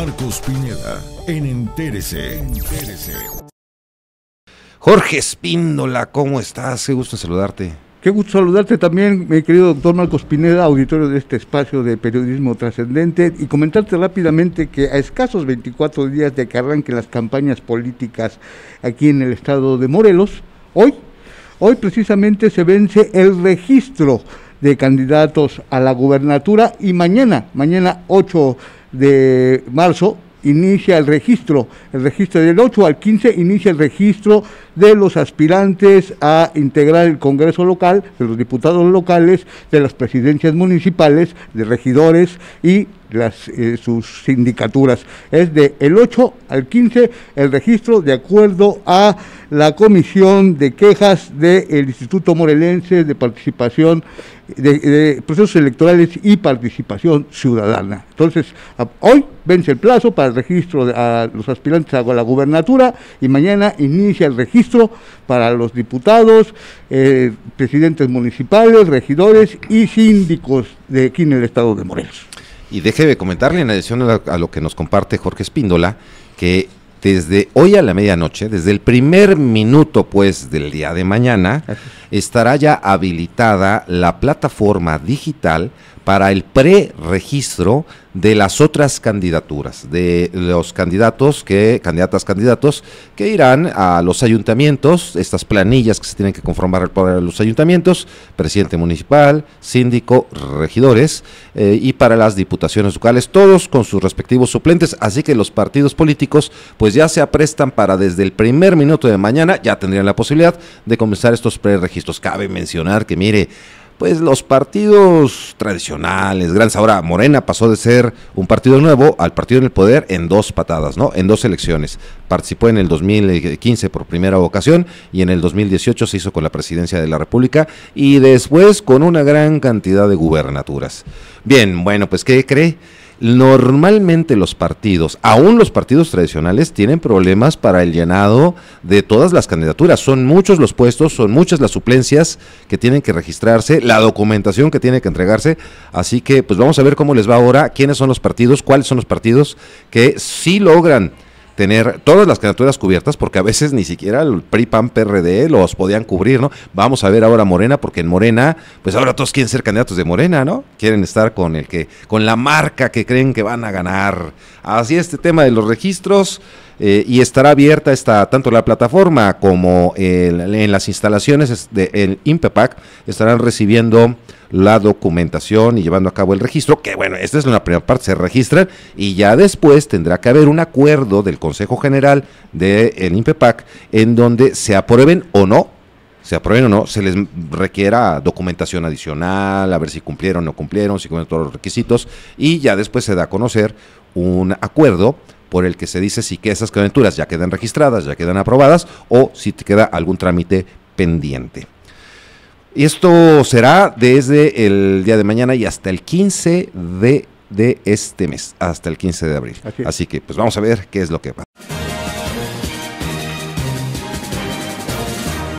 Marcos Pineda en Entérese. Jorge Espíndola, ¿cómo estás? Qué gusto saludarte. Qué gusto saludarte también, mi querido doctor Marcos Pineda, auditorio de este espacio de periodismo trascendente, y comentarte rápidamente que a escasos 24 días de que arranquen las campañas políticas aquí en el estado de Morelos, hoy, hoy precisamente se vence el registro de candidatos a la gubernatura y mañana, mañana 8 de marzo, inicia el registro, el registro del 8 al 15 inicia el registro de los aspirantes a integrar el Congreso local, de los diputados locales, de las presidencias municipales, de regidores y eh, sus sindicaturas. Es de el 8 al 15 el registro de acuerdo a la comisión de quejas del Instituto Morelense de Participación de, Procesos Electorales y Participación Ciudadana. Entonces, hoy vence el plazo para el registro de, a los aspirantes a la gubernatura y mañana inicia el registro para los diputados, eh, presidentes municipales, regidores y síndicos de aquí en el estado de Morelos. Y déjeme comentarle en adición a, lo que nos comparte Jorge Espíndola, que desde hoy a la medianoche, desde el primer minuto pues del día de mañana, estará ya habilitada la plataforma digital para el preregistro de las otras candidaturas, de los candidatos que, candidatas, candidatos que irán a los ayuntamientos, estas planillas que se tienen que conformar para los ayuntamientos, presidente municipal, síndico, regidores eh, y para las diputaciones locales, todos con sus respectivos suplentes, así que los partidos políticos pues ya se aprestan para desde el primer minuto de mañana, ya tendrían la posibilidad de comenzar estos preregistros Cabe mencionar que, mire, pues los partidos tradicionales, gran ahora Morena pasó de ser un partido nuevo al partido en el poder en dos patadas, ¿no? En dos elecciones. Participó en el 2015 por primera ocasión y en el 2018 se hizo con la presidencia de la República y después con una gran cantidad de gubernaturas. Bien, bueno, pues ¿qué cree? Normalmente los partidos, aún los partidos tradicionales, tienen problemas para el llenado de todas las candidaturas. Son muchos los puestos, son muchas las suplencias que tienen que registrarse, la documentación que tiene que entregarse. Así que pues vamos a ver cómo les va ahora, quiénes son los partidos, cuáles son los partidos que sí logran tener todas las candidaturas cubiertas, porque a veces ni siquiera el PRI, PAN, PRD los podían cubrir, ¿no? Vamos a ver ahora Morena, porque en Morena, pues ahora todos quieren ser candidatos de Morena, ¿no? Quieren estar con el que, con la marca que creen que van a ganar. Así este tema de los registros. Eh, y estará abierta esta, tanto la plataforma como en las instalaciones del Impepac estarán recibiendo la documentación y llevando a cabo el registro, que bueno, esta es la primera parte, se registran y ya después tendrá que haber un acuerdo del Consejo General del el INPEPAC en donde se aprueben o no se aprueben o no, se les requiera documentación adicional, a ver si cumplieron o no cumplieron, si cumplieron todos los requisitos, y ya después se da a conocer un acuerdo por el que se dice si que esas aventuras ya quedan registradas, ya quedan aprobadas, o si te queda algún trámite pendiente. Y esto será desde el día de mañana y hasta el 15 de, este mes, hasta el 15 de abril. Así, que pues vamos a ver qué es lo que pasa.